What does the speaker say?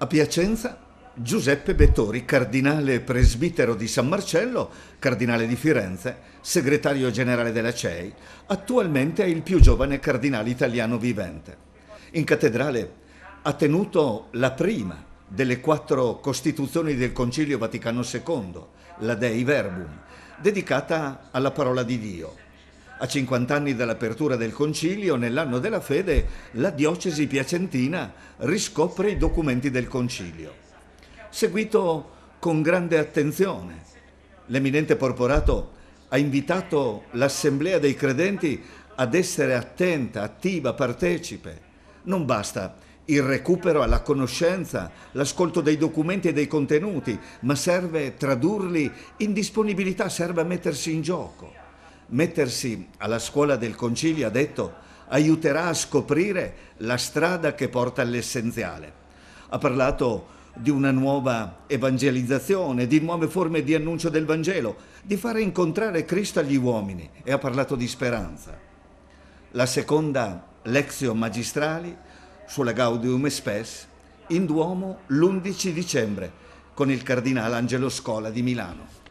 A Piacenza Giuseppe Bettori, cardinale presbitero di San Marcello, cardinale di Firenze, segretario generale della CEI, attualmente è il più giovane cardinale italiano vivente. In cattedrale ha tenuto la prima delle quattro costituzioni del Concilio Vaticano II, la Dei Verbum, dedicata alla parola di Dio a 50 anni dall'apertura del concilio, nell'anno della fede, la diocesi piacentina riscopre i documenti del concilio. Seguito con grande attenzione, l'eminente porporato ha invitato l'assemblea dei credenti ad essere attenta, attiva, partecipe. Non basta il recupero alla conoscenza, l'ascolto dei documenti e dei contenuti, ma serve tradurli in disponibilità, serve mettersi in gioco. Mettersi alla scuola del concilio, ha detto, aiuterà a scoprire la strada che porta all'essenziale. Ha parlato di una nuova evangelizzazione, di nuove forme di annuncio del Vangelo, di fare incontrare Cristo agli uomini e ha parlato di speranza. La seconda Lezio Magistrali sulla Gaudium Spes in Duomo l'11 dicembre con il cardinale Angelo Scola di Milano.